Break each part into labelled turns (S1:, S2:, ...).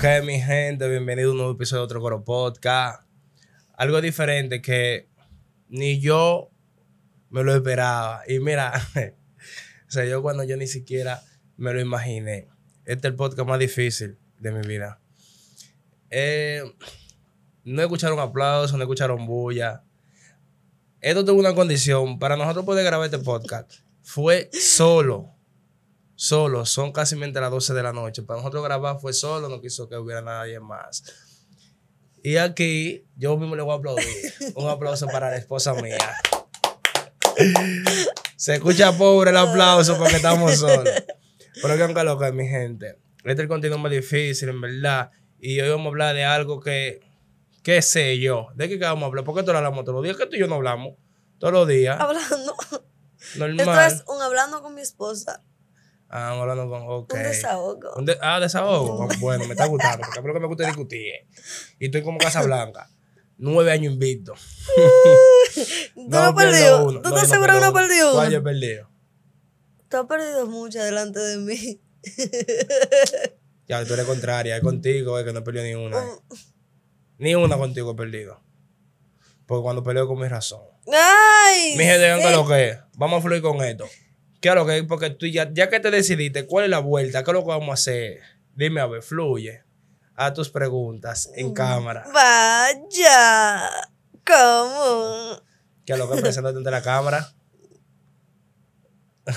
S1: ¿Qué mi gente? Bienvenido a un nuevo episodio de Otro Coro Podcast. Algo diferente que ni yo me lo esperaba. Y mira, o sea, yo cuando yo ni siquiera me lo imaginé. Este es el podcast más difícil de mi vida. Eh, no escucharon aplausos, no escucharon bulla. Esto tuvo una condición. Para nosotros poder grabar este podcast fue solo solo, son casi mientras las 12 de la noche. Para nosotros grabar fue solo, no quiso que hubiera nadie más. Y aquí yo mismo le voy a aplaudir. Un aplauso para la esposa mía. Se escucha pobre el aplauso porque estamos solos. Pero que aunque lo que es mi gente. Este es el contenido más difícil, en verdad. Y hoy vamos a hablar de algo que, qué sé yo. ¿De qué vamos a hablar? ¿Por qué tú lo hablamos todos los días? que tú y yo no hablamos? Todos los días. Hablando. Normal. Esto
S2: es un hablando con mi esposa.
S1: Ah, hablando con. Okay. Un desahogo. de ah, desahogo. bueno, me está gustando, porque creo que me gusta discutir. Y estoy como casa blanca Nueve años invicto.
S2: Tú no, has perdido. Uno. ¿Tú estás seguro que no perdido? Uno. yo he perdido. Tú has perdido mucho delante de mí.
S1: ya, tú eres contraria. Es contigo, es que no he perdido ni una. Ni una contigo he perdido. Porque cuando peleo con mi razón.
S2: ¡Ay! Mi gente, sí. lo
S1: eh. que Vamos a fluir con esto que Porque tú ya, ya que te decidiste, ¿cuál es la vuelta? ¿Qué es lo que vamos a hacer? Dime, a ver, fluye a tus preguntas en cámara.
S2: Vaya, ¿cómo?
S1: ¿Qué es lo que preséntate ante la cámara?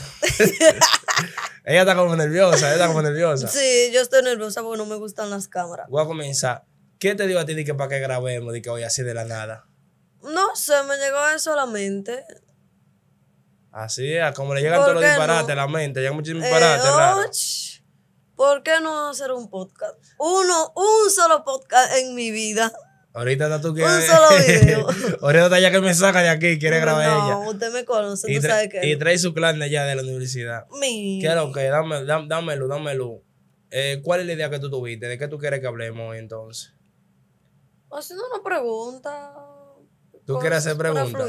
S1: ella está como nerviosa, ella está como nerviosa.
S2: Sí, yo estoy nerviosa porque no me gustan las cámaras.
S1: Voy a comenzar. ¿Qué te digo a ti de que para que grabemos, de que hoy así de la nada?
S2: No sé, me llegó eso a la mente.
S1: Así es, como le llegan todos los disparates a la mente, llegan muchísimos eh, disparates.
S2: ¿Por qué no hacer un podcast? Uno, un solo podcast en mi vida.
S1: Ahorita está tú que. Un solo video. Ahorita está ya que me saca de aquí quiere grabar ella. No,
S2: usted me conoce, y tú sabes que. Y trae
S1: su clan de allá de la universidad. Mi. ¿Qué que? Dame, dámelo eh, ¿Cuál es la idea que tú tuviste? ¿De qué tú quieres que hablemos hoy entonces?
S2: Haciendo una pregunta. ¿Tú quieres hacer preguntas?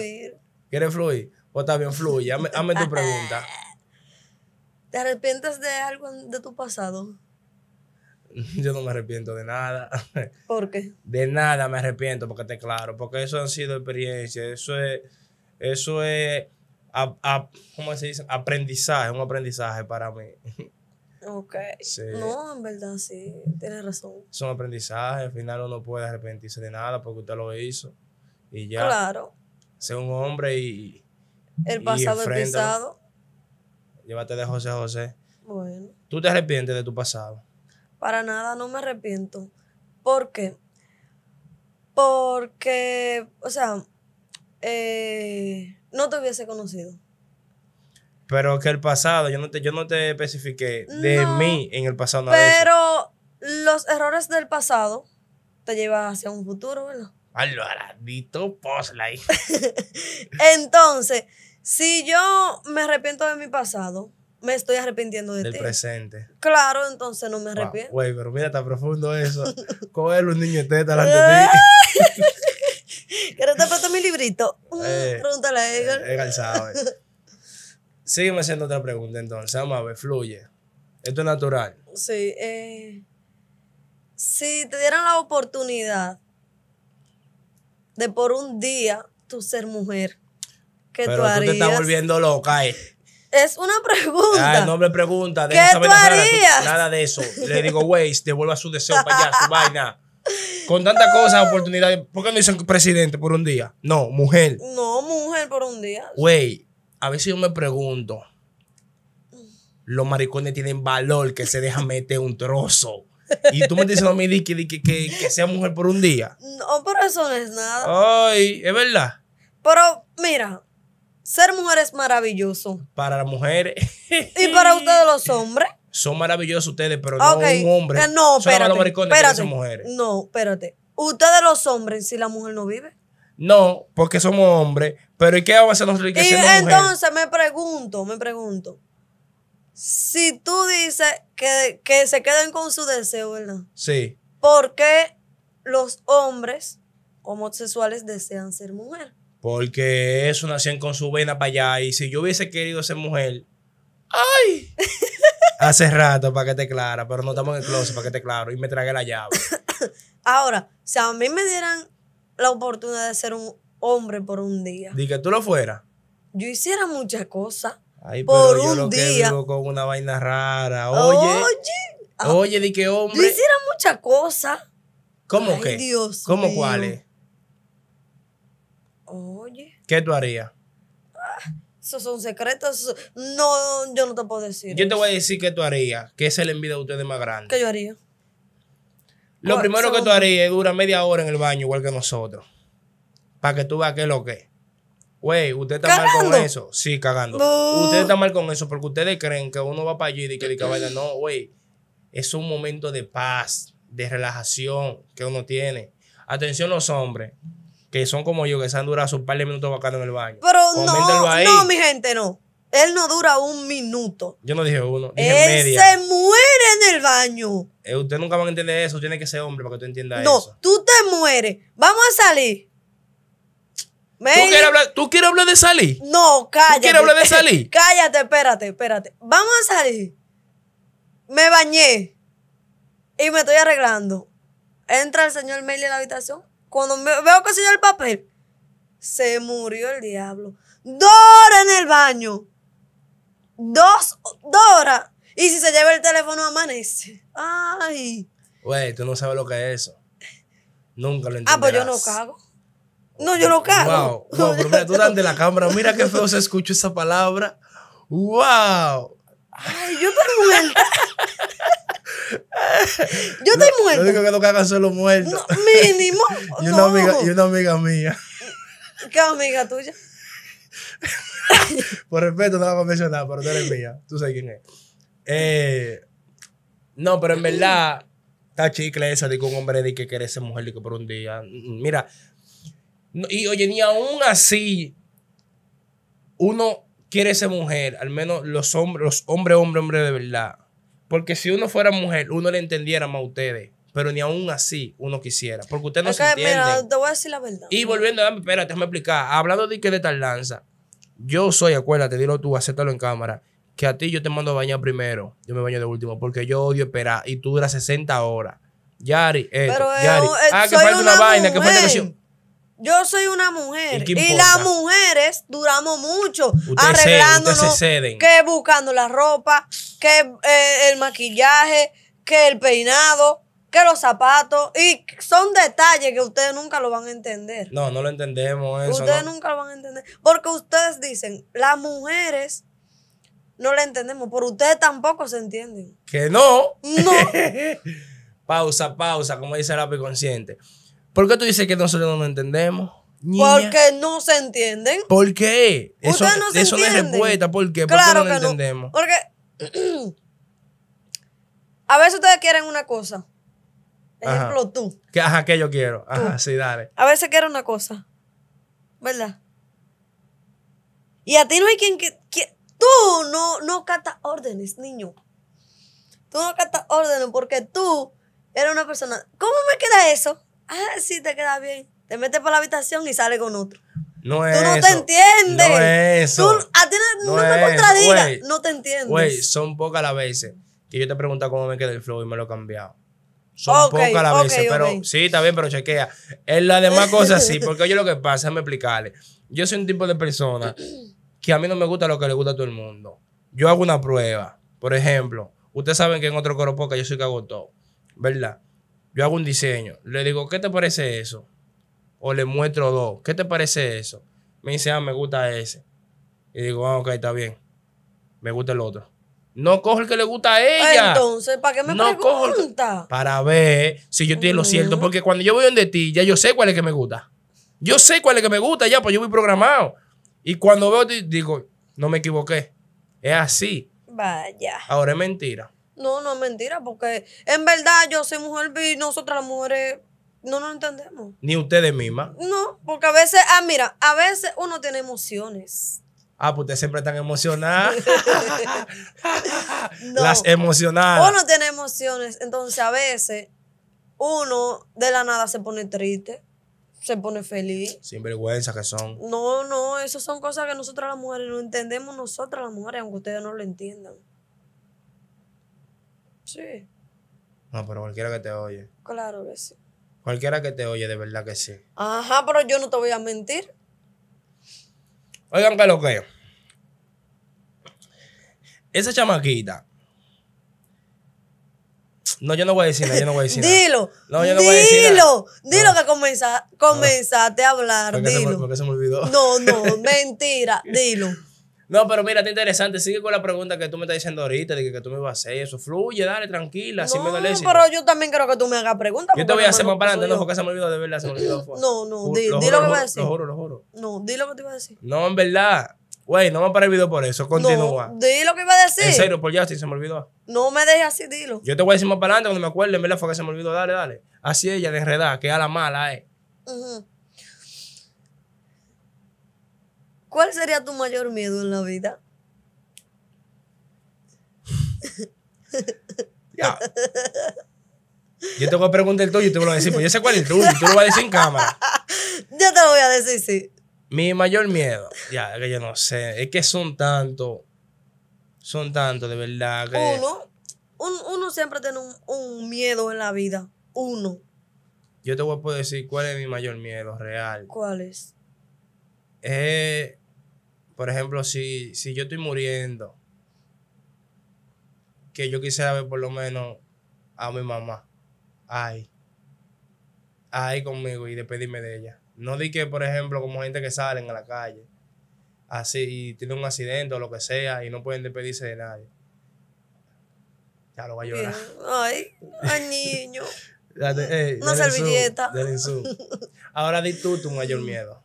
S1: ¿Quieres fluir? O pues está bien, fluye, hazme, tu pregunta.
S2: ¿Te arrepientes de algo de tu pasado?
S1: Yo no me arrepiento de nada. ¿Por qué? De nada me arrepiento, porque te claro, porque eso han sido experiencias, eso es, eso es, a, ¿cómo se dice? Aprendizaje, un aprendizaje para mí.
S2: Ok. No, en verdad sí, tienes razón.
S1: Es un aprendizaje, al final uno no puede arrepentirse de nada porque usted lo hizo y ya. Claro. Ser un hombre y,
S2: el pasado es pisado.
S1: Llévate de José José. Bueno. ¿Tú te arrepientes de tu pasado?
S2: Para nada, no me arrepiento. ¿Por qué? Porque, o sea, eh, no te hubiese conocido.
S1: Pero que el pasado, yo no te, yo no te especifiqué de mí en el pasado. Nada
S2: pero los errores del pasado te llevan hacia un futuro, ¿verdad?
S1: Alvaradito posla ahí.
S2: Entonces, si yo me arrepiento de mi pasado, me estoy arrepintiendo de Del
S1: presente.
S2: Claro, entonces no me arrepiento.
S1: Güey, pero mira, está profundo eso. Cogerle un niño de teta delante de
S2: ti. ¿Quieres te mi librito? Mm, eh, eh, pregúntale a Edgar. Eh,
S1: Edgar sabe. Sígueme haciendo otra pregunta entonces. Vamos a ver, fluye. Esto es natural.
S2: Sí. Eh, si te dieran la oportunidad de por un día tu ser mujer, ¿Qué tú, harías? tú te estás
S1: volviendo loca, eh.
S2: Es una pregunta. Ah, no
S1: me pregunta. ¿Qué tú harías? nada de eso. Le digo, güey, devuelva su deseo para allá, su vaina. Con tantas cosas, oportunidades. ¿Por qué no dicen presidente por un día? No, mujer.
S2: No, mujer por un día.
S1: Wey, a veces yo me pregunto. Los maricones tienen valor que se dejan meter un trozo. Y tú me dices a mí que, que, que sea mujer por un día.
S2: No, pero eso no es
S1: nada. Ay, es verdad.
S2: Pero mira, ser mujer es maravilloso.
S1: Para las mujeres.
S2: ¿Y para ustedes los hombres?
S1: Son maravillosos ustedes, pero no un hombre. Eh, no, espérate. Son mujeres.
S2: No, espérate. Ustedes los hombres, si la mujer no vive.
S1: No, porque somos hombres. Pero ¿y qué vamos a hacer nosotros? Y entonces
S2: me pregunto, me pregunto. Si tú dices que, que se queden con su deseo, ¿verdad? Sí. ¿Por qué los hombres homosexuales desean ser mujer?
S1: Porque eso nacían con su vena para allá. Y si yo hubiese querido ser mujer,
S2: ¡ay!
S1: Hace rato para que te clara, pero no estamos en el closet para que te claro. Y me tragué la llave.
S2: Ahora, si a mí me dieran la oportunidad de ser un hombre por un día. Di que
S1: tú lo fueras.
S2: Yo hiciera muchas cosas.
S1: por un lo día. con una vaina rara. Oye. Oye. di que hombre. Yo
S2: hiciera muchas cosas.
S1: ¿Cómo que? qué? ¿Cómo cuáles?
S2: Oye.
S1: ¿Qué tú harías?
S2: esos son secretos. No, yo no te puedo decir. Yo te
S1: voy a decir qué tú harías, que es el envidia de ustedes más grande.
S2: ¿Qué yo haría? Lo primero que tú harías
S1: es dura media hora en el baño, igual que nosotros. Para que tú veas qué es lo que es. Güey, usted está mal con eso. Sí, cagando. Usted está mal con eso porque ustedes creen que uno va para allí y que le cabalga. No, güey. Es un momento de paz, de relajación que uno tiene. Atención los hombres que son como yo, que se han durado sus par de minutos bacano en el baño. Pero no, no, mi
S2: gente, no. Él no dura un minuto.
S1: Yo no dije uno, dije Él se
S2: muere en el baño.
S1: Eh, ustedes usted nunca van a entender eso, tiene que ser hombre para que tú entiendas eso. No,
S2: tú te mueres. Vamos a salir. ¿Tú quieres, hablar, de salir? No, cállate. ¿Tú quieres hablar de salir? cállate, espérate, espérate. Vamos a salir. Me bañé y me estoy arreglando. Entra el señor Meli en la habitación cuando veo que se el papel, se murió el diablo. Dora en el baño. Dos horas. Y si se lleva el teléfono, amanece. Ay.
S1: Güey, tú no sabes lo que es eso. Nunca lo entiendo. Ah, pues yo no cago.
S2: No, yo no cago.
S1: Wow, No, pero mira, tú de la cámara. Mira qué feo se escucha esa palabra. Wow.
S2: Ay, yo tengo
S1: Yo estoy muerto. Yo digo que no cagan solo los muertos.
S2: mínimo. y, una no. amiga, y
S1: una amiga mía.
S2: ¿Qué amiga tuya?
S1: Por respeto, no la voy a mencionar, pero tú eres mía. Tú sabes quién es. Eh, no, pero en verdad, está chicle esa de que un hombre de que quiere ser mujer de que por un día. Mira, y oye, ni aún así, uno quiere ser mujer, al menos los hombres, los hombres, hombres, hombres de verdad. Porque si uno fuera mujer, uno le entendiera más a ustedes. Pero ni aún así uno quisiera. Porque usted no se entiende.
S2: te voy a decir la verdad.
S1: Y volviendo a espérate, déjame explicar. Hablando de que de tal lanza, yo soy, acuérdate, dilo tú, acéptalo en cámara. Que a ti yo te mando a bañar primero. Yo me baño de último. Porque yo odio esperar. Y tú duras 60 horas. Yari, esto, eh, Yari. Eh, ah, que falta una, una vaina, que falta
S2: yo soy una mujer y, las mujeres duramos mucho arreglándonos, que buscando la ropa, que eh, el maquillaje, que el peinado, que los zapatos y son detalles que ustedes nunca lo van a entender.
S1: No, no lo entendemos eso. Ustedes
S2: nunca lo van a entender porque ustedes dicen, las mujeres no le entendemos, por ustedes tampoco se entienden.
S1: Que no.
S2: No.
S1: pausa, pausa, como dice el consciente consciente. ¿Por qué tú dices que nosotros no entendemos? Niña?
S2: Porque no se entienden.
S1: ¿Por qué? Eso, no eso respuesta, ¿por qué? ¿Por qué no nos entendemos?
S2: Porque a veces ustedes quieren una cosa. Ejemplo, tú.
S1: ajá, que yo quiero. Ajá, sí, dale.
S2: A veces quieren una cosa. ¿Verdad? Y a ti no hay quien que. tú no, no catas órdenes, niño. Tú no catas órdenes porque tú eres una persona. ¿Cómo me queda eso? ah, sí, te queda bien. Te metes por la habitación y sale con otro.
S1: No es Tú no te entiendes. No es eso. a ti no, no, No te entiendes. Güey, son pocas las veces que yo te pregunto cómo me queda el flow y me lo he cambiado. Son pocas las veces, pero sí, está bien, pero chequea. En la demás cosas sí, porque oye lo que pasa, déjame explicarle. Yo soy un tipo de persona que a mí no me gusta lo que le gusta a todo el mundo. Yo hago una prueba. Por ejemplo, ustedes saben que en otro coro poca yo soy que hago todo, ¿verdad? Yo hago un diseño. Le digo, ¿qué te parece eso? O le muestro dos. ¿Qué te parece eso? Me dice, ah, me gusta ese. Y digo, ah, ok, está bien. Me gusta el otro. No cojo el que le gusta a ella. Entonces,
S2: ¿para qué me no pregunta?
S1: para ver si yo estoy lo cierto. Porque cuando yo voy donde ti, ya yo sé cuál es el que me gusta. Yo sé cuál es el que me gusta, ya, pues yo voy programado. Y cuando veo, digo, no me equivoqué. Es así.
S2: Vaya.
S1: Ahora es mentira.
S2: No, no mentira, porque en verdad yo soy mujer y nosotras las mujeres no nos entendemos.
S1: Ni ustedes mismas.
S2: No, porque a veces, ah, mira, a veces uno tiene emociones.
S1: Ah, pues ustedes siempre están emocionadas.
S2: las emocionadas. Uno tiene emociones, entonces a veces uno de la nada se pone triste, se pone feliz.
S1: Sin vergüenza que son.
S2: No, no, esas son cosas que nosotras las mujeres no entendemos, nosotras las mujeres, aunque ustedes no lo entiendan. Sí.
S1: No, pero cualquiera que te oye.
S2: Claro que sí.
S1: Cualquiera que te oye, de verdad que sí.
S2: Ajá, pero yo no te voy a mentir.
S1: Oigan que lo que. Esa chamaquita. No, yo no voy a decir nada, yo no voy a decir dilo, dilo,
S2: Dilo, que comenzaste a hablar, dilo.
S1: se me olvidó. No, no,
S2: mentira, dilo. No, pero mira, está interesante. Sigue
S1: con la pregunta que tú me estás diciendo ahorita, de que, que tú me ibas a hacer. Eso fluye, dale, tranquila, sin me No, pero
S2: yo también quiero que tú me hagas preguntas. Yo te voy a hacer
S1: más para adelante, no, porque se me olvidó de verdad, se me olvidó.
S2: No, no, di, lo, que me a decir. Lo juro, lo juro. No, di lo que te iba a decir.
S1: No, en verdad. Güey, no me paré el video por eso, continúa. No,
S2: di lo que iba a decir. En serio,
S1: por si se me olvidó.
S2: No me dejes así, dilo.
S1: Yo te voy a decir más para adelante cuando me acuerde, en verdad fue que se me olvidó, dale, dale. Así ella, de enredar, que a la mala, eh.
S2: ¿Cuál sería tu mayor miedo en la vida? Ya.
S1: Yo te voy a preguntar el tuyo y tú me lo vas a decir, pues yo sé cuál es el tuyo, tú lo vas a decir en cámara. Yo te lo voy a decir, sí. Mi mayor miedo, ya, que yo no sé, es que son tantos, son tantos de verdad. Uno,
S2: uno siempre tiene un, un, miedo en la vida, uno.
S1: Yo te voy a poder decir cuál es mi mayor miedo real.
S2: ¿Cuál es?
S1: Eh, por ejemplo, si, si yo estoy muriendo, que yo quisiera ver por lo menos a mi mamá ahí, ahí conmigo y despedirme de ella. No di que, por ejemplo, como gente que sale a la calle así y tiene un accidente o lo que sea y no pueden despedirse de nadie. Ya lo va a llorar.
S2: Ay, ay niño.
S1: Una servilleta. Ahora di tú tu mayor miedo.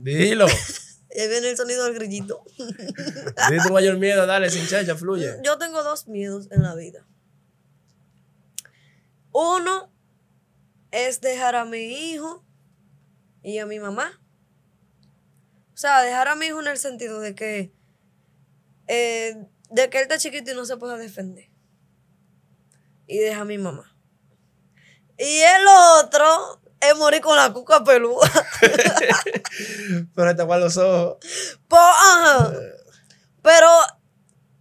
S1: Dilo.
S2: Ahí viene el sonido del grillito. Dile tu mayor
S1: miedo, dale, sin chacha, fluye.
S2: Yo tengo dos miedos en la vida. Uno es dejar a mi hijo y a mi mamá. O sea, dejar a mi hijo en el sentido de que, eh, de que él está chiquito y no se pueda defender. Y deja a mi mamá. Y el otro es morir con la cuca peluda.
S1: Pero tapar los ojos.
S2: Pues, pero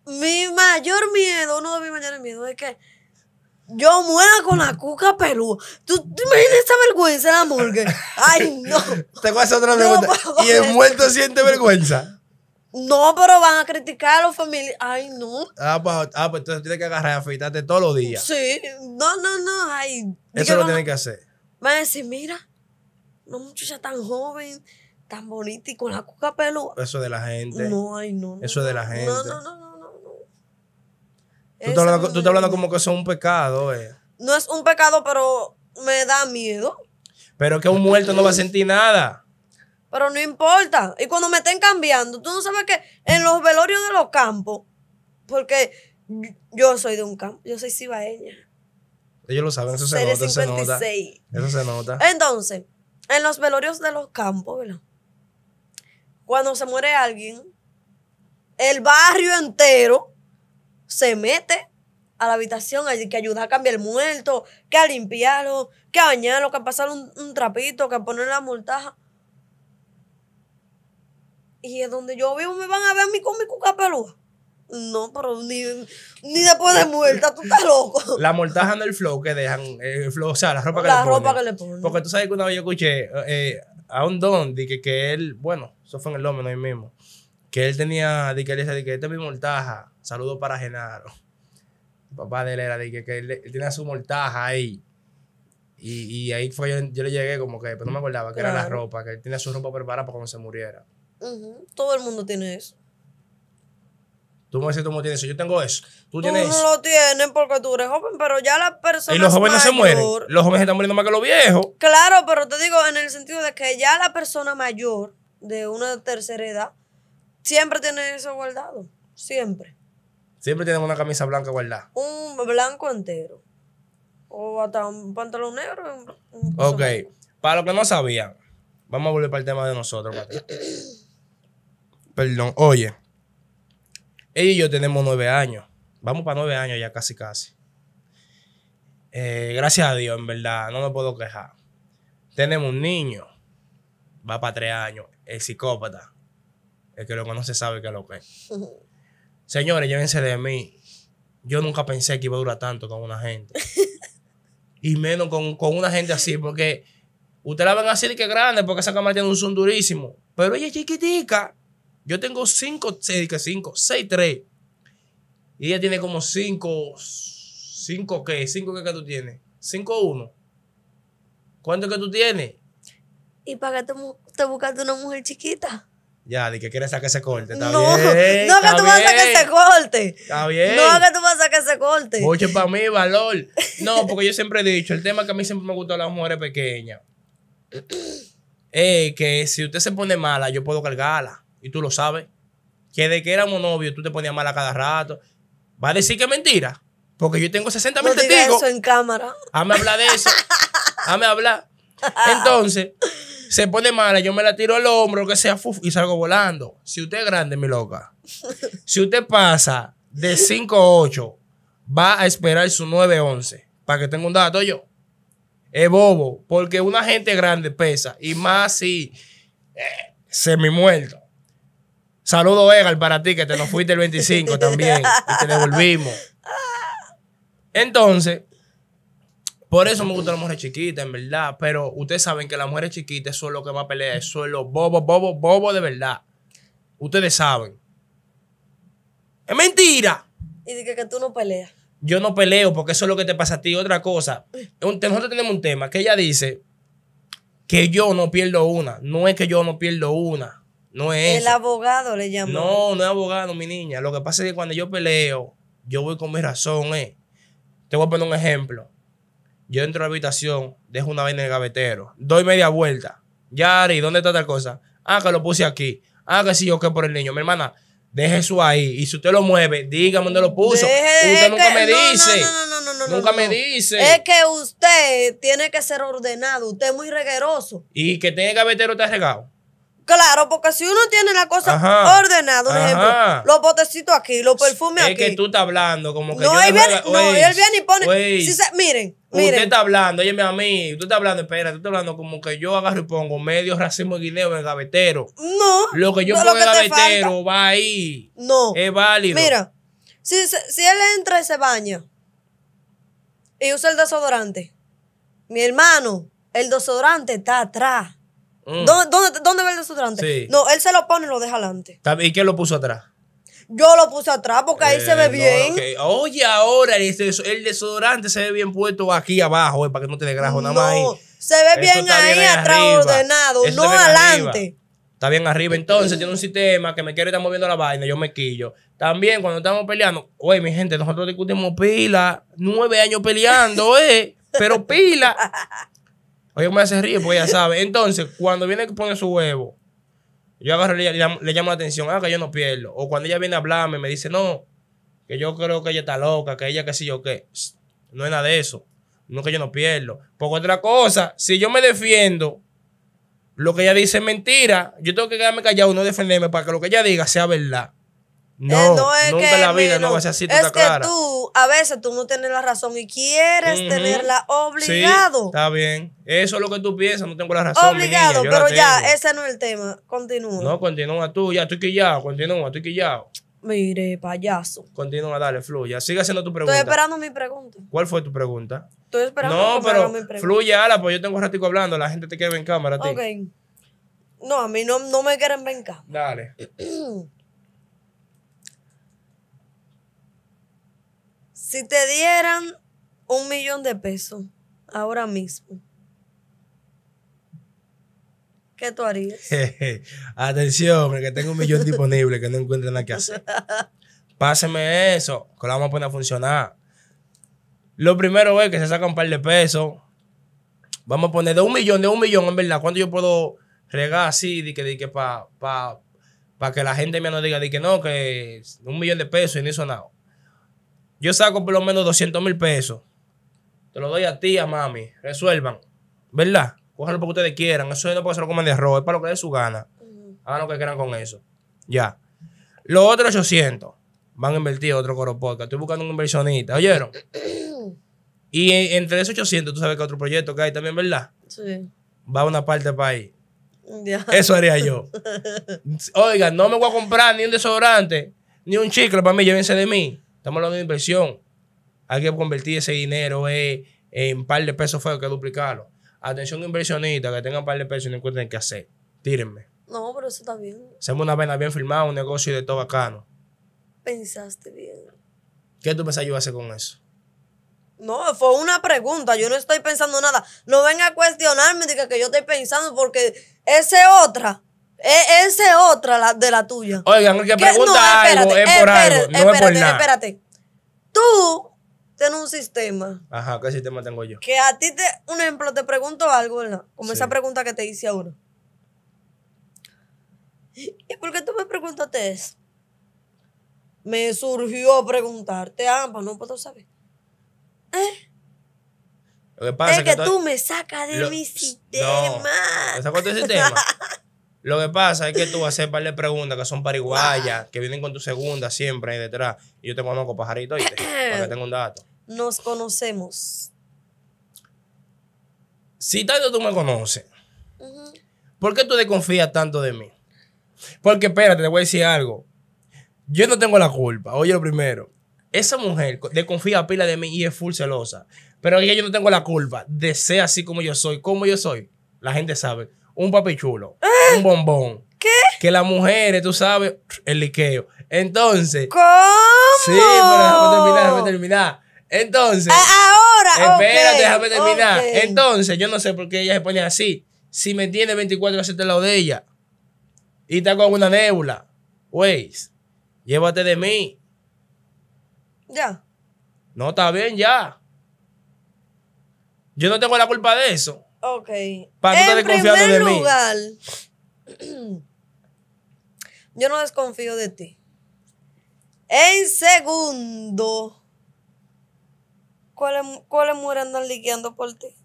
S2: mi mayor miedo, uno de mis mayores miedos es que yo muera con la cuca peluda. ¿Tú te imaginas esa vergüenza en la morgue? Ay, no.
S1: Te voy a hacer otra pregunta. ¿Y el muerto siente vergüenza?
S2: No, pero van a criticar a los familiares. Ay, no.
S1: Ah pues, ah, pues entonces tienes que agarrar y afeitarte todos los días.
S2: Sí. No, no, no. Ay. Eso lo tienen que hacer van a decir, mira, una muchacha tan joven, tan bonita y con la cuca peluda.
S1: Eso de la gente. No, ay, no. eso de la gente. No, no, no, no, no. Tú,
S2: estás hablando,
S1: como que eso es un pecado, eh.
S2: No es un pecado, pero me da miedo.
S1: Pero que un muerto no va a sentir nada.
S2: Pero no importa. Y cuando me estén cambiando, tú no sabes que en los velorios de los campos, porque yo soy de un campo, yo soy cibaeña.
S1: Ellos lo saben, eso se nota, Eso se nota.
S2: Entonces, en los velorios de los campos, ¿verdad? Cuando se muere alguien, el barrio entero se mete a la habitación, que ayudar a cambiar el muerto, que a limpiarlo, que a bañarlo, que a pasar un, trapito, que a poner la multaja. Y es donde yo vivo, me van a ver con mi cuca peluda. No, pero ni, después de muerta, tú estás loco.
S1: La mortaja en el flow que dejan, eh, el flow, o sea, la ropa que le ponen. Porque tú sabes que una vez yo escuché eh, a un don, de que, él, bueno, eso fue en el no hoy mismo, que él tenía, dije que él decía, que es mi mortaja, saludo para Genaro. El papá de él era, de que, que él, tenía su mortaja ahí. Y, ahí fue yo, yo, le llegué como que, pero no me acordaba que era la ropa, que él tenía su ropa preparada para cuando se muriera.
S2: Todo el mundo tiene eso.
S1: Tú me dices, tú no tienes eso. Yo tengo eso. Tú, tienes no
S2: lo tienes porque tú eres joven, pero ya las personas. Y los jóvenes no se mueren.
S1: Los jóvenes están muriendo más que los viejos.
S2: Claro, pero te digo en el sentido de que ya la persona mayor de una tercera edad siempre tiene eso guardado. Siempre.
S1: Siempre tienen una camisa blanca guardada.
S2: Un blanco entero. O hasta un pantalón negro.
S1: ok. Para los que no sabían, vamos a volver para el tema de nosotros. Perdón. Oye. Ella y yo tenemos nueve años. Vamos para nueve años ya casi casi. Eh, gracias a Dios, en verdad, no me puedo quejar. Tenemos un niño, va para tres años, el psicópata, el que lo conoce sabe que lo que es. Señores, llévense de mí. Yo nunca pensé que iba a durar tanto con una gente. y menos con, una gente así, porque ustedes la ven así de que grande, porque esa cámara tiene un zoom durísimo. Pero ella es chiquitica. Yo tengo cinco, 6, cinco, seis, tres. Y ella tiene como cinco, cinco qué, cinco qué que tú tienes. Cinco uno. ¿Cuánto que tú tienes?
S2: ¿Y para que te buscaste una mujer chiquita?
S1: Ya, de que quieres que se corte. Está no, bien, no que tú vas a que
S2: se corte.
S1: Está bien. No que
S2: tú vas a que se corte. oye
S1: para mí, valor. No, porque yo siempre he dicho, el tema que a mí siempre me gustó las mujeres pequeñas. Es que si usted se pone mala, yo puedo cargarla y tú lo sabes. Que de que éramos novios tú te ponías mal a cada rato. Va a decir que es mentira. Porque yo tengo 60 mil no testigos. eso
S2: en cámara.
S1: Háme hablar de eso. háme hablar. Entonces, se pone mala, yo me la tiro al hombro, que sea, y salgo volando. Si usted es grande, mi loca. Si usted pasa de 5-8, va a esperar su 9-11. Para que tenga un dato yo. Es bobo. Porque una gente grande pesa. Y más si. Eh, semi muerto. Saludo, Egal, para ti, que te lo fuiste el 25 también. Y te devolvimos. Entonces, por eso me gustan las mujeres chiquitas, en verdad. Pero ustedes saben que las mujeres chiquitas son lo que más pelea. Eso es lo bobo, bobo, bobo de verdad. Ustedes saben. ¡Es mentira!
S2: Y dice que, que tú no peleas.
S1: Yo no peleo porque eso es lo que te pasa a ti. Otra cosa, nosotros tenemos un tema que ella dice que yo no pierdo una. No es que yo no pierdo una. No es. El
S2: abogado le llamó. No,
S1: no es abogado, mi niña. Lo que pasa es que cuando yo peleo, yo voy con mi razón, eh. Te voy a poner un ejemplo. Yo entro a la habitación, dejo una vaina en el gavetero, doy media vuelta. Yari, ¿dónde está tal cosa? Ah, que lo puse aquí. Ah, que si yo okay, por el niño. Mi hermana, deje eso ahí. Y si usted lo mueve, dígame dónde lo puso. usted nunca me dice. No,
S2: no, no, no, Nunca me dice. Es que usted tiene que ser ordenado. Usted es muy regueroso.
S1: Y que tenga el gavetero está regado.
S2: Claro, porque si uno tiene la cosa ordenada, un ejemplo, los botecitos aquí, los perfumes aquí. Es que tú
S1: estás hablando, como que. No, yo él, viene, no, él viene y pone. si
S2: miren, miren. Usted
S1: está hablando, oye, a mí, tú estás hablando, espera, tú estás hablando como que yo agarro y pongo medio racimo de guineo en el gavetero.
S2: No. Lo que yo pongo en el gavetero va ahí. No. Es válido. Mira, si, si él entra y se baña y usa el desodorante, mi hermano, el desodorante está atrás. Mm. ¿Dónde, dónde, el desodorante? No, él se lo pone y lo deja adelante.
S1: ¿Y quién lo puso atrás?
S2: Yo lo puse atrás porque ahí se ve eh, bien.
S1: Oye, ahora el, desodorante se ve bien puesto aquí abajo, eh, para que no te desgrajo nada más.
S2: Se ve bien ahí, atrás ordenado, no adelante.
S1: Está bien arriba, entonces tiene un sistema que me quiere estar moviendo la vaina, yo me quillo. También cuando estamos peleando, oye, mi gente, nosotros discutimos pila, nueve años peleando, eh, pero pila. Oye, me hace río, ríe, pues ella sabe. Entonces, cuando viene que pone su huevo, yo agarro y le, llamo, le llamo la atención, ah, que yo no pierdo. O cuando ella viene a hablarme, me dice, no, que yo creo que ella está loca, que ella qué sé yo qué. No es nada de eso. No que yo no pierdo. Porque otra cosa, si yo me defiendo, lo que ella dice es mentira. Yo tengo que quedarme callado y no defenderme para que lo que ella diga sea verdad. Eh, no, es nunca que, en la vida no va a ser así. Es que
S2: tú, a veces tú no tienes la razón y quieres tenerla obligado.
S1: está bien. Eso es lo que tú piensas, no tengo la razón. Obligado, pero ya,
S2: ese no es el tema. Continúa. No,
S1: continúa tú, ya estoy quillado, continúa, estoy quillado.
S2: Mire, payaso.
S1: Continúa, dale, fluya. Sigue haciendo tu pregunta. Estoy esperando
S2: mi pregunta.
S1: ¿Cuál fue tu pregunta?
S2: Estoy esperando no, pero Fluya,
S1: ala, pues yo tengo un ratico hablando, la gente te quiere en cámara. Ok.
S2: No, a mí no, no me quieren ver en cámara.
S1: Dale.
S2: Si te dieran un millón de pesos ahora mismo, ¿qué tú harías?
S1: Atención, porque que tengo un millón disponible, que no encuentre nada que hacer. Páseme eso, que lo vamos a poner a funcionar. Lo primero es que se saca un par de pesos. Vamos a poner de un millón, de un millón, en verdad. ¿Cuánto yo puedo regar así? que, que para que la gente me no diga de que no, que un millón de pesos y ni nada yo saco por lo menos 200 mil pesos. Te lo doy a ti, a mami. Resuelvan. ¿Verdad? Cójanlo porque ustedes quieran. Eso no puede ser lo comen de arroz. Es para lo que dé su gana. Hagan lo que quieran con eso. Ya. Los otros 800 van a invertir otro coro podcast. Estoy buscando un inversionista. ¿Oyeron? y entre esos 800, tú sabes que otro proyecto que hay también, ¿verdad? Sí. Va una parte para ahí.
S2: Ya. Eso haría yo.
S1: Oiga, no me voy a comprar ni un desodorante, ni un chicle para mí, llévense de mí. Estamos hablando de inversión. Hay que convertir ese dinero eh, en un par de pesos feos que duplicarlo. Atención inversionista, que tengan un par de pesos y no encuentren qué hacer. Tírenme.
S2: No, pero eso está bien.
S1: Hacemos una vena bien firmada, un negocio de todo bacano.
S2: Pensaste bien.
S1: ¿Qué tú pensás yo hacer con eso?
S2: No, fue una pregunta. Yo no estoy pensando nada. No venga a cuestionarme diga que, que yo estoy pensando porque esa es otra. E-, esa es otra de la tuya. Oigan, que pregunta no, espérate, algo es por espérate, algo, no espérate, es por nada. Espérate, Tú tienes un sistema.
S1: Ajá, ¿qué sistema tengo yo?
S2: Que a ti, un ejemplo, te pregunto algo, ¿verdad? Como esa pregunta que te hice ahora. ¿Y por qué tú me preguntaste eso? Me surgió preguntarte, ah, pues no puedo saber. ¿Eh?
S1: Lo que pasa es que, tú me sacas de mi sistema. No, me sacas de tu sistema. Lo que pasa es que tú vas a hacer par de preguntas que son pariguayas, que vienen con tu segunda siempre ahí detrás. Y yo te conozco, pajarito, para que tenga un dato.
S2: Nos conocemos.
S1: Si tanto tú me conoces, ¿por qué tú desconfías tanto de mí? Porque espérate, te voy a decir algo. Yo no tengo la culpa, oye lo primero. Esa mujer desconfía a pila de mí y es full celosa. Pero ella yo no tengo la culpa de ser así como yo soy. Como yo soy, la gente sabe un papi chulo ah, un bombón. ¿Qué? Que las mujeres, tú sabes, el liqueo. Entonces.
S2: ¿Cómo? Sí, pero déjame terminar, déjame
S1: terminar. Entonces.
S2: Ah, ahora. Espérate, déjame terminar.
S1: Entonces, yo no sé por qué ella se pone así. Si me tiene 24 veces al lado de ella y está con una nebula Wey, pues, llévate de mí. Ya. No, está bien, ya. Yo no tengo la culpa de eso.
S2: Ok. en
S1: primer lugar,
S2: yo no desconfío de ti. En segundo, ¿cuáles cuál mujeres andan liqueando por ti?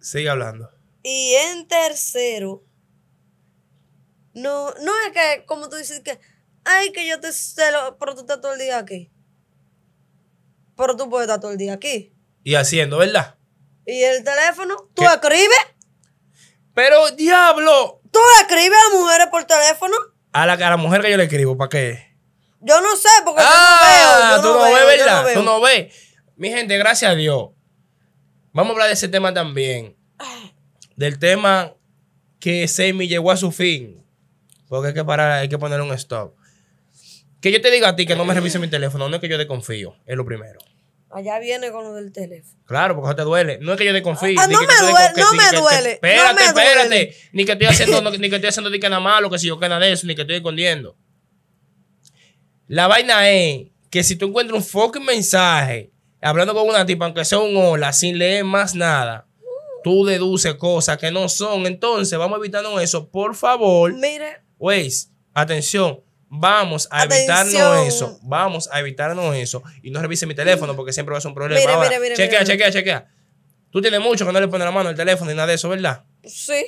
S1: Sigue hablando.
S2: Y en tercero, no, no es que, como tú dices, que, ay, que yo te celo, pero tú estás todo el día aquí. Pero tú puedes estar todo el día aquí
S1: y haciendo, ¿verdad?
S2: Y el teléfono, tú escribes. Pero, diablo. Tú escribes a mujeres por teléfono.
S1: A la, a mujer que yo le escribo, ¿para qué?
S2: Yo no sé, porque ah, tú no, ves, ¿verdad? Tú no
S1: ves. Mi gente, gracias a Dios. Vamos a hablar de ese tema también. Del tema que Semi llegó a su fin. Porque hay que parar, hay que poner un stop. Que yo te diga a ti que no me revise mi teléfono, no es que yo te confío, es lo primero.
S2: Allá viene con lo del teléfono.
S1: Claro, porque eso te duele. No es que yo te confíe ah, ah, no, me duele, no, espérate, Espérate, Ni que estoy haciendo, ni que estoy haciendo ni que nada malo, que si yo que nada de eso, ni que estoy escondiendo. La vaina es que si tú encuentras un fucking mensaje hablando con una tipa, aunque sea un hola, sin leer más nada, tú deduces cosas que no son. Entonces, vamos evitando eso. Por favor. Mire. Pues, Waze, atención. Vamos a evitarnos eso. Vamos a evitarnos eso. Y no revise mi teléfono porque siempre va a ser un problema. Mira, mira, mira, chequea, chequea, chequea. Tú tienes mucho que no le pones la mano al teléfono y nada de eso, ¿verdad? Sí.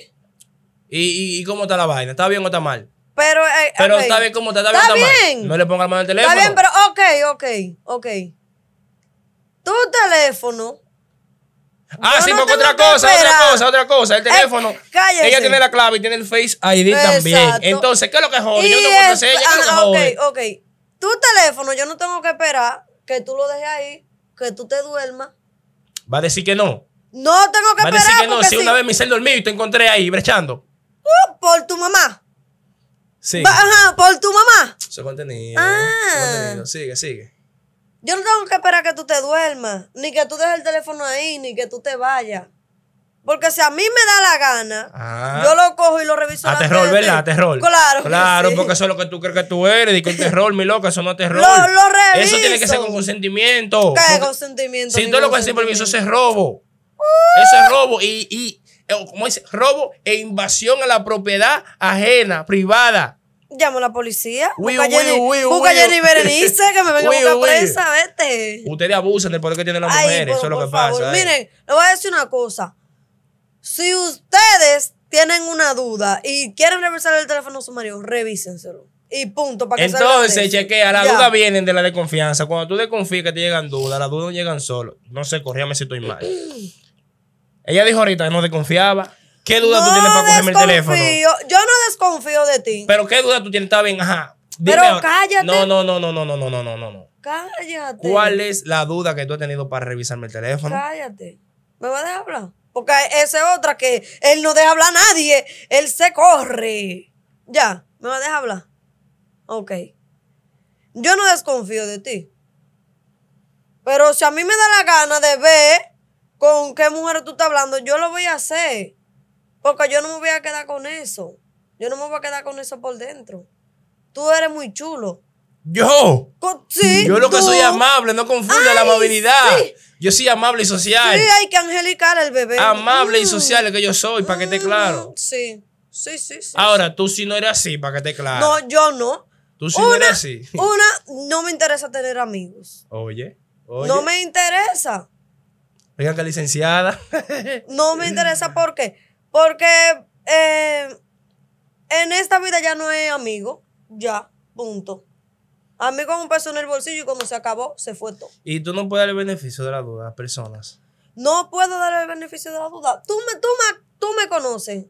S1: ¿Y, cómo está la vaina? ¿Está bien o está mal?
S2: Pero, eh, pero está bien como está, está, bien, está bien. No le
S1: pongas la mano al teléfono. Está bien, pero
S2: ok, ok, ok. Tu teléfono Ah, sí, porque otra cosa, otra cosa,
S1: otra cosa. El eh, teléfono. ella tiene la clave y tiene el Face ID también. Entonces, ¿qué es lo que jode? yo no puedo a ella, ¿qué ah, Ok,
S2: ok. Tu teléfono, yo no tengo que esperar que tú lo dejes ahí, que tú te duermas.
S1: Va a decir que no.
S2: No tengo que Va a decir esperar. que no. Si una vez me
S1: hice el dormido y te encontré ahí brechando.
S2: Uh, por tu mamá.
S1: Sí. ajá,
S2: por tu mamá.
S1: Su contenido. Ah. contenido. Sigue, sigue.
S2: Yo no tengo que esperar que tú te duermas, ni que tú dejes el teléfono ahí, ni que tú te vayas. Porque si a mí me da la gana,
S1: ah. yo lo
S2: cojo y lo reviso. A terror, ¿verdad? A terror. Claro. Claro, porque
S1: eso es lo que tú crees que tú eres. Digo, terror, mi loca, eso no es terror. Lo, reviso. Eso tiene que ser con consentimiento. ¿Qué
S2: consentimiento? Si tú lo que sin
S1: permiso, es robo.
S2: Eso es robo.
S1: Y, y, eh, como dice, robo e invasión a la propiedad ajena, privada.
S2: Llamo a la policía. Busca a Jenny, Berenice que me venga a buscar presa, vete.
S1: Ustedes abusan del poder que tienen las mujeres, eso es lo que pasa. Eh. Miren,
S2: le les voy a decir una cosa. Si ustedes tienen una duda y quieren revisar el teléfono su marido, revísenselo. Y punto. Para que Entonces, chequea. Las dudas
S1: vienen de la desconfianza. Cuando tú desconfías que te llegan dudas, las dudas no llegan solo. No sé, corríame si estoy mal. Ella dijo ahorita que no desconfiaba. ¿Qué duda tú tienes para cogerme el teléfono?
S2: Yo no desconfío de ti.
S1: Pero ¿qué duda tú tienes? Está bien, ajá. pero cállate. No, no, no, no, no, no, no, no, no, no.
S2: Cállate. ¿Cuál
S1: es la duda que tú has tenido para revisarme el teléfono?
S2: Cállate. ¿Me vas a dejar hablar? Porque esa es otra que él no deja hablar a nadie. Él se corre. Ya, ¿me vas a dejar hablar? Ok. Yo no desconfío de ti. Pero si a mí me da la gana de ver con qué mujer tú estás hablando, yo lo voy a hacer. Porque yo no me voy a quedar con eso. Yo no me voy a quedar con eso por dentro. Tú eres muy chulo. Yo. Sí, yo lo que soy amable,
S1: no confunda la amabilidad. Yo soy amable y social. Sí, hay
S2: que angelicar el bebé. Amable y mm. social
S1: es que yo soy, para que esté claro. Mm,
S2: sí. Sí, sí,
S1: Ahora, tú sí no eres así, para que esté claro. No,
S2: yo no. Tú sí no eres así. Una, no me interesa tener amigos.
S1: Oye, oye. No me
S2: interesa.
S1: venga que licenciada.
S2: no me interesa porque porque eh, en esta vida ya no es amigo, ya, punto. Amigo mí con un peso en el bolsillo y cuando se acabó, se fue todo.
S1: ¿Y tú no puedes dar el beneficio de la duda a las personas?
S2: No puedo dar el beneficio de la duda. Tú me, tú me conoces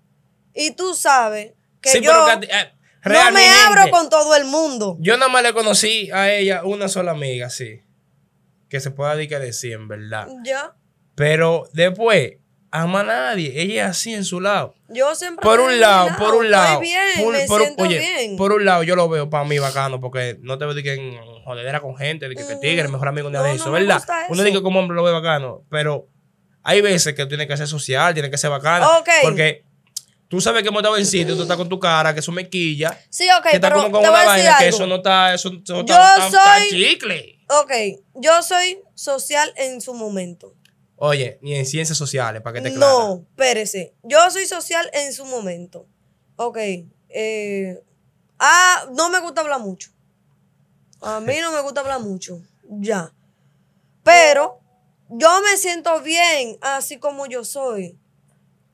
S2: y tú sabes que yo eh, no me abro con todo el mundo.
S1: Yo nada más le conocí a ella una sola amiga, sí. Que se pueda dedicar de 100, ¿verdad? Ya. Pero después, ama a nadie. Ella es así en su lado.
S2: Yo siempre. Por un lado, por un lado. Bien, por, me siento bien. por
S1: un lado, yo lo veo para mí bacano, porque no te veo que en jodedera con gente, de que, mm, tigre, el mejor amigo de eso, ¿verdad? Uno dice que como hombre lo ve bacano, pero hay veces que tiene que ser social, tiene que ser bacano. Porque Tú sabes que hemos estado en sitio, tú estás con tu cara, que eso me Sí,
S2: ok, que está pero como con una vaina, que eso no
S1: está, eso, yo está, soy, está chicle.
S2: Ok, yo soy social en su momento.
S1: Oye, ni en ciencias sociales, para que te clara. No,
S2: espérese. Yo soy social en su momento. Ok. Eh, ah, no me gusta hablar mucho. A mí no me gusta hablar mucho. Ya. Pero yo me siento bien así como yo soy.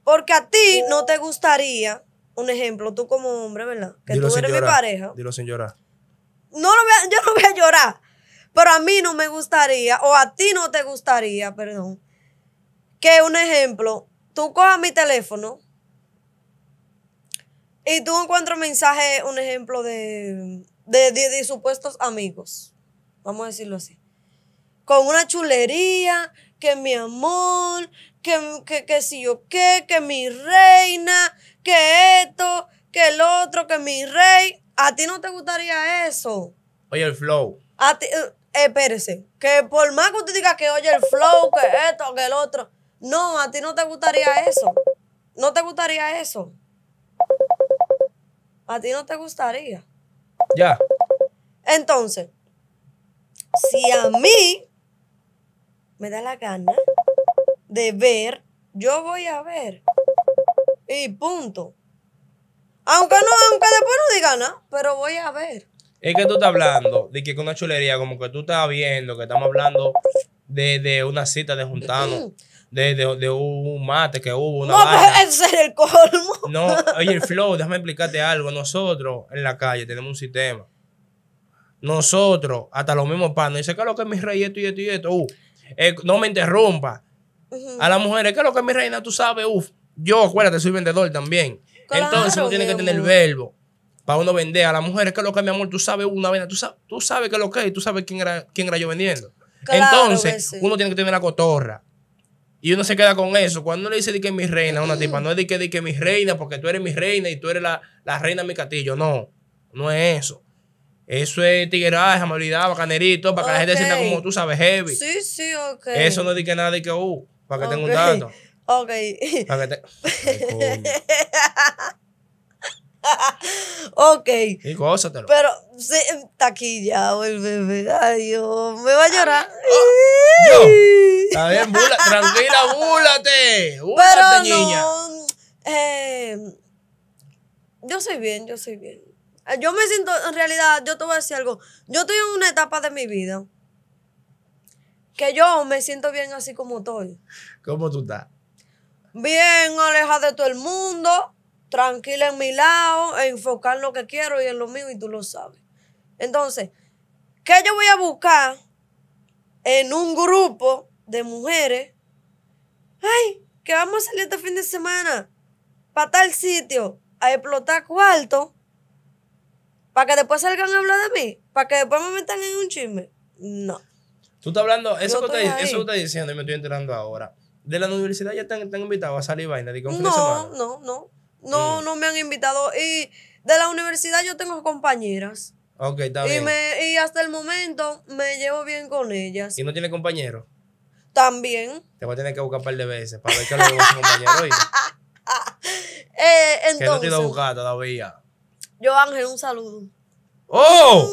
S2: Porque a ti no te gustaría, un ejemplo, tú como hombre, ¿verdad? Que tú eres mi pareja. Dilo sin llorar. No yo no voy a llorar. Pero a mí no me gustaría, o a ti no te gustaría, perdón, que un ejemplo, tú cojas mi teléfono y tú encuentras un mensaje, un ejemplo de, de, supuestos amigos, vamos a decirlo así, con una chulería, que mi amor, que, si yo qué, que mi reina, que esto, que el otro, que mi rey. A ti no te gustaría eso.
S1: Oye, el flow.
S2: A ti, eh, espérese, que por más que usted diga que oye el flow, que esto, que el otro, no, a ti no te gustaría eso. No te gustaría eso. A ti no te gustaría. Ya. Entonces, si a mí me da la gana de ver, yo voy a ver. Y punto. Aunque no, aunque después no diga nada, pero voy a ver.
S1: Es que tú estás hablando de que con una chulería, como que tú estás viendo, que estamos hablando de, de una cita, de juntarnos de, un mate que hubo, una no, Pero
S2: ese es el colmo.
S1: No, oye, flow, déjame explicarte algo. Nosotros en la calle tenemos un sistema. Nosotros, hasta los mismos panos, dice, ¿qué es lo que es mi rey? Esto y esto y esto. Eh, no me interrumpa. A las mujeres, ¿qué es lo que es mi reina? Tú sabes, uff. Yo, acuérdate, soy vendedor también. Entonces uno tiene que tener verbo para uno vender. A las mujeres, ¿qué es lo que es mi amor? Tú sabes una vena. tú sabes, tú qué es lo que es, tú sabes quién era, quién era yo vendiendo. Entonces, uno tiene que tener la cotorra. Y uno se queda con eso. Cuando le dice di que es mi reina una tipa, no es de que, di que mi reina, porque tú eres mi reina y tú eres la, la reina de mi castillo. No, no es eso. Eso es tigueraje, amabilidad, bacanerito, para que la gente sienta como tú sabes, heavy.
S2: Sí, sí, ok. Eso no
S1: es de que nada de que, uh, para que tenga un dato. Ok. Para que te... ok. Y
S2: Pero sí, taquillado el bebé. Ay, me va a llorar. Ah,
S1: ah, Está bien, tranquila, búlate.
S2: Búlate, Pero eh, yo soy bien, yo soy bien. Eh, yo me siento, en realidad, yo te voy a decir algo. Yo estoy en una etapa de mi vida que yo me siento bien así como estoy.
S1: ¿Cómo tú estás?
S2: Bien alejada de todo el mundo tranquila en mi lado, e enfocar lo que quiero y en lo mío, y tú lo sabes. Entonces, ¿qué yo voy a buscar en un grupo de mujeres? Ay, que vamos a salir este fin de semana para tal sitio a explotar cuarto para que después salgan a hablar de mí, para que después me metan en un chisme. No.
S1: Tú estás hablando, eso que estás, diciendo y me estoy enterando ahora. De la universidad ya están, están invitados a salir vaina de No,
S2: no, no. No, mm. no me han invitado. Y de la universidad yo tengo compañeras.
S1: Ok, está bien. Y, me,
S2: y hasta el momento me llevo bien con ellas.
S1: ¿Y no tiene compañero?
S2: También.
S1: Te voy a tener que buscar un par de veces para ver qué le compañero.
S2: eh, entonces, que no te lo
S1: buscado todavía.
S2: Yo, Ángel, un saludo.
S1: ¡Oh!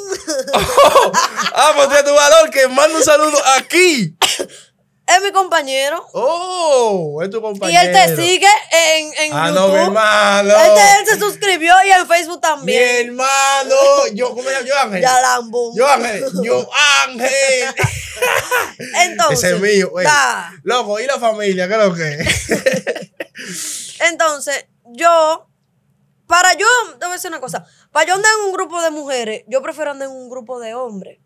S1: oh. ¡Ah, pues tu valor que mando un saludo
S2: aquí! es mi compañero. ¡Oh! Es tu compañero. Y él te sigue en, en ah, no, mi hermano. Él, se suscribió y en Facebook también. Mi hermano. Yo, ¿cómo era? Yo Ángel. Ya Lambo. Yo Ángel. Yo Ángel. Entonces. Ese es mío.
S1: loco, ¿y la familia? ¿Qué lo que
S2: Entonces, yo. Para yo, te voy a decir una cosa. Para yo andar en un grupo de mujeres, yo prefiero andar en un grupo de hombres.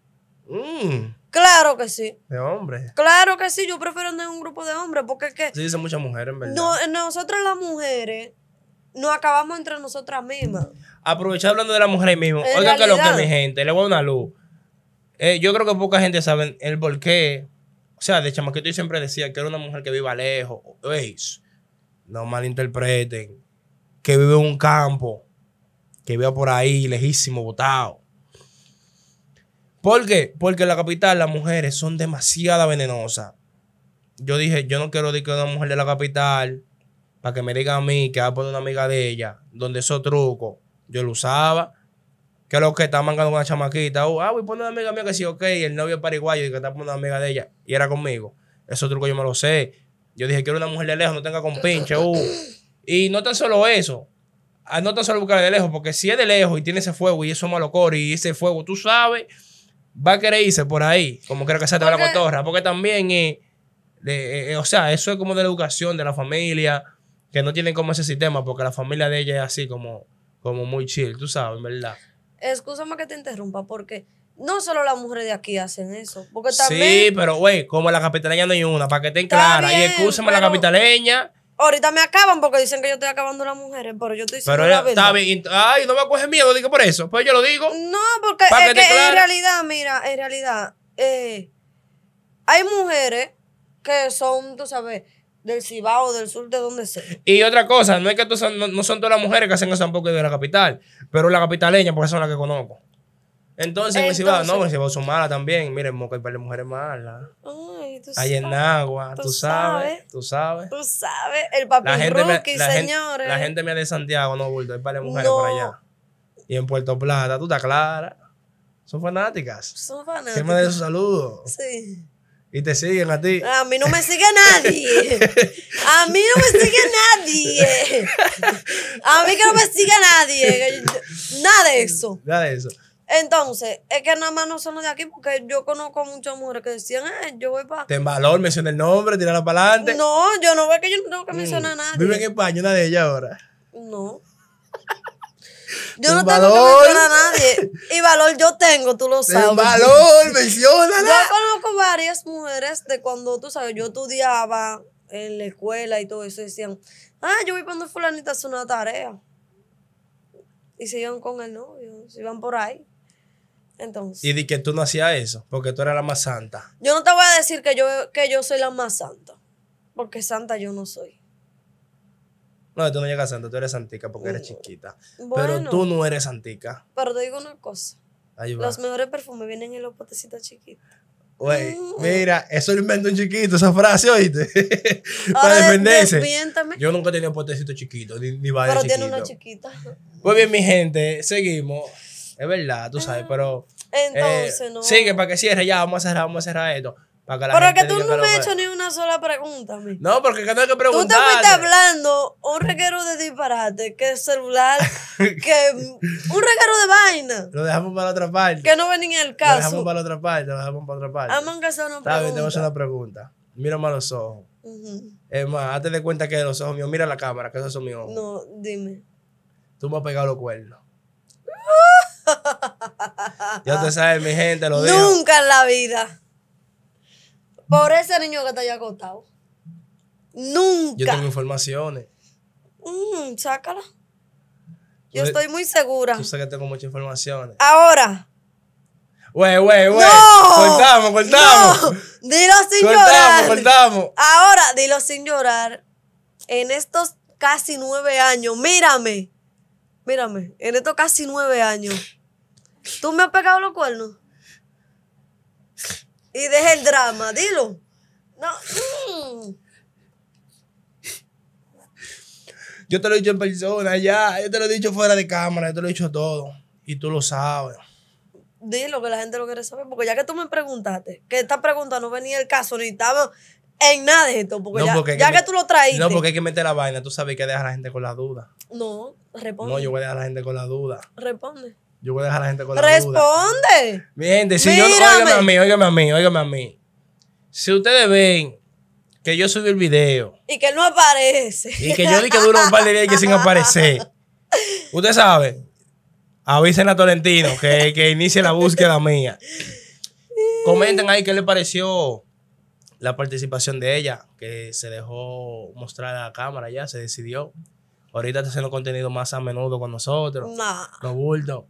S2: Mm. Claro que sí.
S1: De hombres.
S2: Claro que sí, yo prefiero andar en un grupo de hombres porque es que... Se
S1: dicen muchas mujeres, en verdad. No, eh,
S2: nosotras las mujeres nos acabamos entre nosotras mismas.
S1: Aprovechando hablando de las mujeres mismo. Oiga, Oigan que lo que mi gente, le voy a una luz. Eh, yo creo que poca gente sabe el por qué. O sea, de que yo siempre decía que era una mujer que viva lejos. ¿Veis? No malinterpreten. Que vive en un campo. Que vive por ahí, lejísimo, botado. ¿Por qué? Porque en la capital las mujeres son demasiada venenosas. Yo dije, yo no quiero decir que una mujer de la capital, para que me diga a mí que va a poner una amiga de ella, donde esos trucos, yo lo usaba. Que lo que está mangando una chamaquita, oh, ah, voy a poner una amiga mía que sí, ok, el novio es paraguayo y que está poniendo una amiga de ella, y era conmigo. Esos truco yo me lo sé. Yo dije, quiero una mujer de lejos, no tenga con pinche, uh. Y no tan solo eso, ah, no tan solo buscar de lejos, porque si es de lejos y tiene ese fuego y eso es malo y ese fuego, tú sabes va a querer irse por ahí, como creo que se te va la cotorra, porque también, es, eh, eh, o sea, eso es como de la educación de la familia, que no tienen como ese sistema, porque la familia de ella es así como, como muy chill, tú sabes, ¿verdad?
S2: Excúsame que te interrumpa, porque no solo las mujeres de aquí hacen eso, porque Sí,
S1: pero güey, como la capitaleña no hay una, para que estén claras, y excúsame la capitaleña
S2: Ahorita me acaban porque dicen que yo estoy acabando las mujeres, pero yo estoy diciendo pero la verdad.
S1: Ay, no me coges miedo, digo por eso. Pues yo lo digo. No, porque en realidad,
S2: mira, en realidad, eh, hay mujeres que son, tú sabes, del Cibao, del sur, de donde sea.
S1: Y otra cosa, no es que tú son, no, son todas las mujeres que hacen eso tampoco de la capital, pero la capitaleña, porque son las que conozco. Entonces, no, decía no, vos son malas también. Miren, Moca hay par de mujeres malas.
S2: Ay, tú Ahí en agua, tú, sabes,
S1: tú sabes.
S2: Tú sabes, el papel la señores. la gente
S1: me de Santiago, no, bulto, hay par de mujeres por allá. Y en Puerto Plata, tú estás clara. Son fanáticas.
S2: Son fanáticas. Que me den su saludos. Sí.
S1: Y te siguen a ti. A mí no me
S2: sigue nadie. A mí no me sigue nadie.
S1: A mí que no me siga nadie.
S2: Nada de eso. Nada de eso. Entonces, es que nada más no son de aquí, porque yo conozco muchas mujeres que decían, eh, yo voy para.
S1: Ten valor, menciona el nombre, tiralo para adelante. No,
S2: yo no veo que yo no tengo que mm, mencionar a nadie.
S1: ¿Vive en España una de ellas ahora?
S2: No.
S1: Yo no tengo que mencionar a
S2: nadie. Y valor yo tengo, tú lo sabes. Ten valor, menciona. Yo conozco varias mujeres de cuando, tú sabes, yo estudiaba en la escuela y todo eso, decían, ah, yo voy cuando fulanita hace una tarea. Y se iban con el novio, se iban por ahí. Y
S1: di que tú no hacías eso, porque tú eras la más santa.
S2: Yo no te voy a decir que yo, que yo soy la más santa, porque santa yo no soy.
S1: No, tú no llegas santa, tú eres santica porque eres mm. chiquita. pero tú no eres santica.
S2: Pero te digo una cosa. Los mejores perfumes vienen en los potecitos chiquitos.
S1: Mm. mira, eso lo inventó un chiquito, esa frase, oíste. Para defenderse. Yo nunca tenía un potecito chiquito, ni, ni Pero tiene una
S2: chiquita. Muy pues bien, mi
S1: gente, seguimos. Es verdad, tú sabes, ah. pero.
S2: Entonces, eh, no. Sí, que
S1: para que cierre, ya, vamos a cerrar, vamos a cerrar esto. Para que la pero que tú no me has hecho ni
S2: una sola pregunta. Mi. No,
S1: porque que no hay que preguntar. Tú te fuiste
S2: hablando un reguero de disparate, que es celular, que un reguero de vaina. Lo dejamos para la otra parte. Que no venía el caso. Lo dejamos
S1: para la otra parte, lo dejamos para otra parte. Vamos
S2: ah, que hacer una pregunta. Está bien, te hacer
S1: una pregunta. Mira más los ojos. Es más, hazte de cuenta que los ojos míos, mira la cámara, que esos son mis ojos.
S2: No, dime.
S1: Tú me has pegado los cuernos ya te sabes, mi gente, lo digo.
S2: Nunca en la vida. Por ese niño que te haya acostado. Nunca. Yo tengo
S1: informaciones.
S2: Mm, sácala. Yo estoy muy segura.
S1: que tengo muchas informaciones.
S2: Ahora.
S1: Güey, güey, güey. Cortamos, cortamos.
S2: Dilo sin cortamos, llorar. Ahora, dilo sin llorar. En estos casi nueve años, mírame. Mírame. En estos casi nueve años. ¿Tú me has pegado los cuernos? Y deja el drama, dilo. No.
S1: Yo te lo he dicho en persona, ya. Yo te lo he dicho fuera de cámara, yo te lo he dicho todo. Y tú lo sabes.
S2: Dilo que la gente lo quiere saber, porque ya que tú me preguntaste, que esta pregunta no venía el caso, ni estaba en nada de esto, porque, ya, que, tú lo traíste. No, porque
S1: hay que meter la vaina, tú sabes que deja a la gente con la duda.
S2: No, responde. No, yo voy
S1: a dejar a la gente con la duda. Responde. Yo voy a dejar a la gente con la Responde. duda. ¡Responde! gente, si a mí, óigame a mí, óigame a mí. Si ustedes ven que yo subí el video.
S2: Y que él no aparece. Y que yo di que duro un
S1: par de días y que sin aparecer. Usted sabe, avisen a Tolentino que, que inicie la búsqueda mía. Comenten ahí qué le pareció la participación de ella, que se dejó mostrar a la cámara ya, se decidió. Ahorita está haciendo contenido más a menudo con nosotros. No. no, bulto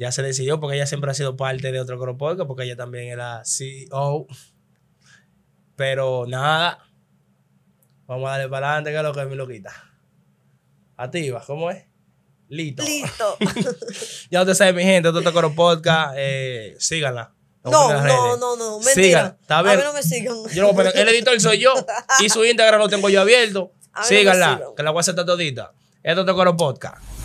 S1: ya se decidió porque ella siempre ha sido parte de otro podcast porque ella también era CEO. Pero nada, vamos a darle para adelante que lo que es mi loquita. Activa, ¿cómo es? listo
S2: Listo.
S1: ya ustedes saben, mi gente, otro este Coro Podcast, eh, síganla. No, no, no, no, mentira. Síganla, bien? A mí no
S2: me sigan. Yo el editor soy yo
S1: y su Instagram lo tengo yo abierto. Síganla, que la voy a hacer todita. Esto es este Coro Podcast.